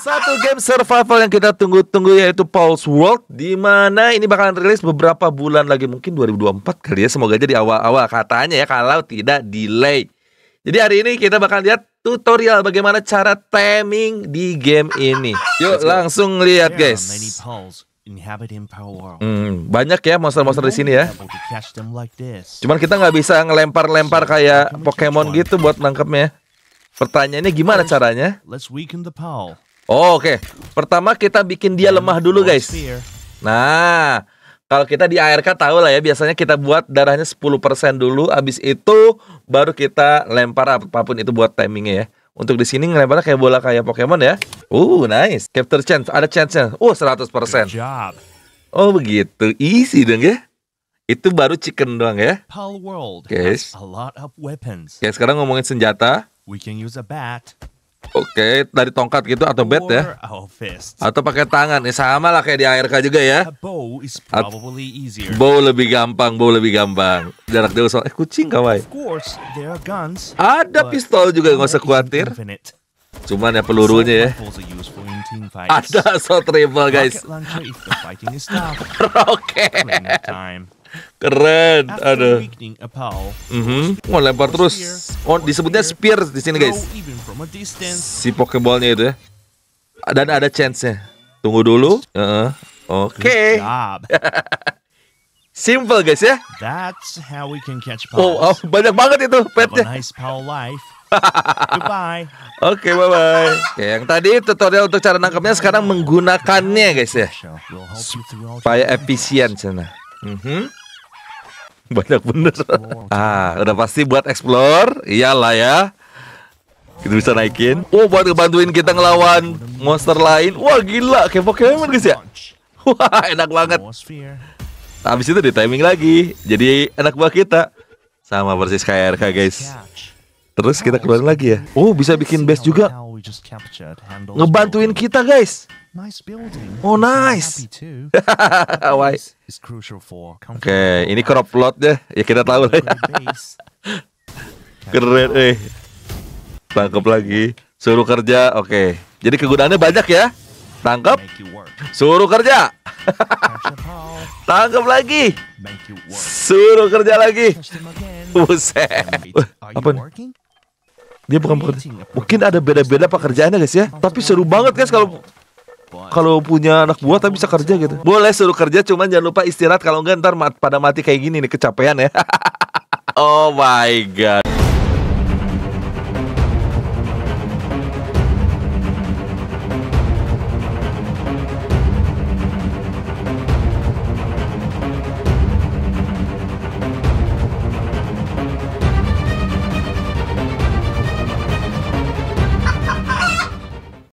satu game survival yang kita tunggu-tunggu yaitu Pulse World di mana ini bakalan rilis beberapa bulan lagi mungkin 2024 kali ya semoga aja di awal-awal katanya ya kalau tidak delay. Jadi hari ini kita bakal lihat tutorial bagaimana cara timing di game ini. Yuk langsung lihat guys. Hmm, banyak ya monster-monster di sini ya. Cuman kita nggak bisa ngelempar-lempar kayak Pokemon gitu buat nangkepnya. Ya. Pertanyaannya gimana caranya? Oh, Oke, okay. pertama kita bikin dia lemah dulu guys. Nah, kalau kita di ARK tahu lah ya, biasanya kita buat darahnya 10% dulu, abis itu baru kita lempar apapun itu buat timingnya ya. Untuk di sini ngelemparnya kayak bola kayak Pokemon ya. Uh, nice. Capture chance, ada chance-nya. Uh, 100%. Oh, begitu. Easy dong ya. Itu baru chicken doang ya. Guys. Guys, okay, sekarang ngomongin senjata. We can use a bat. Oke, okay, dari tongkat gitu atau bat ya? Atau pakai tangan, ya sama lah kayak di ARK juga ya. Bow, is bow lebih gampang, bow lebih gampang. Jarak jauh soal eh kucing kawai. Ada pistol juga nggak usah khawatir. Cuman ya pelurunya ya. Ada so triple guys. Oke. Rocket. Keren. Ada. Mm -hmm. Oh, lempar terus. Oh, disebutnya spear di sini, guys. Si pokeballnya itu ya. Dan ada chance-nya. Tunggu dulu. Uh -uh. Oke. Okay. Simple guys ya. how we can catch Oh, oh banyak banget itu petnya. Nice Oke, okay, bye-bye. yang tadi tutorial untuk cara nangkapnya sekarang menggunakannya guys ya. Supaya efisien sana. Mm -hmm. banyak bener. ah, udah pasti buat explore, iyalah ya. Kita bisa naikin. Oh, buat bantuin kita ngelawan monster lain. Wah, gila, kepo kemen guys ya. Wah, enak banget. Nah, habis itu di timing lagi. Jadi enak buat kita sama persis kayak RK guys. Terus kita keluarin lagi ya. Oh, bisa bikin base juga ngebantuin kita guys. Oh nice. Why? Oke, ini crop plot deh. Ya. ya kita tahu lah. Ya. Keren eh. Tangkap lagi. Suruh kerja. Oke. Okay. Jadi kegunaannya banyak ya. Tangkap. Suruh kerja. Tangkap lagi. Suruh kerja lagi. Buset. Apa nih? dia bukan pekerja mungkin ada beda-beda pekerjaannya guys ya tapi seru banget guys kalau kalau punya anak buah tapi bisa kerja gitu boleh seru kerja cuman jangan lupa istirahat kalau enggak ntar mat, pada mati kayak gini nih kecapean ya oh my god